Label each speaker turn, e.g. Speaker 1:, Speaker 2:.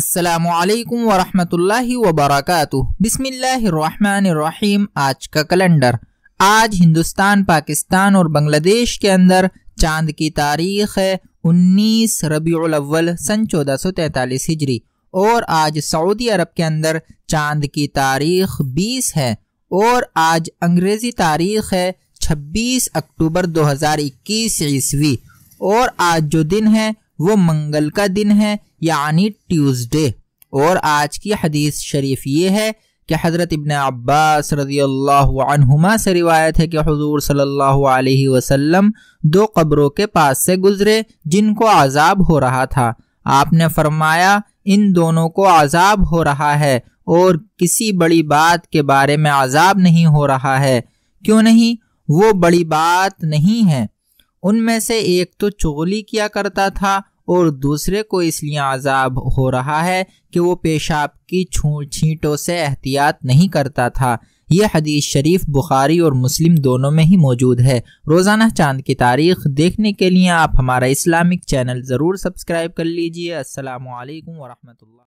Speaker 1: السلام علیکم ورحمۃ اللہ وبرکاتہ بسم اللہ الرحمن الرحیم آج کا کلنڈر آج ہندوستان پاکستان اور بنگلہ دیش کے اندر چاند کی تاریخ ہے انیس ربیع الاول سن چودہ سو تینتالیس ہجری اور آج سعودی عرب کے اندر چاند کی تاریخ بیس ہے اور آج انگریزی تاریخ ہے چھبیس اکتوبر دو ہزار اکیس عیسوی اور آج جو دن ہے وہ منگل کا دن ہے یعنی ٹیوزڈے اور آج کی حدیث شریف یہ ہے کہ حضرت ابن عباس رضی اللہ عنہما سے روایت ہے کہ حضور صلی اللہ علیہ وسلم دو قبروں کے پاس سے گزرے جن کو عذاب ہو رہا تھا آپ نے فرمایا ان دونوں کو عذاب ہو رہا ہے اور کسی بڑی بات کے بارے میں عذاب نہیں ہو رہا ہے کیوں نہیں وہ بڑی بات نہیں ہے ان میں سے ایک تو چغلی کیا کرتا تھا اور دوسرے کو اس لیے عذاب ہو رہا ہے کہ وہ پیشاب کی چھینٹوں سے احتیاط نہیں کرتا تھا یہ حدیث شریف بخاری اور مسلم دونوں میں ہی موجود ہے روزانہ چاند کی تاریخ دیکھنے کے لیے آپ ہمارا اسلامک چینل ضرور سبسکرائب کر لیجئے السلام علیکم ورحمۃ اللہ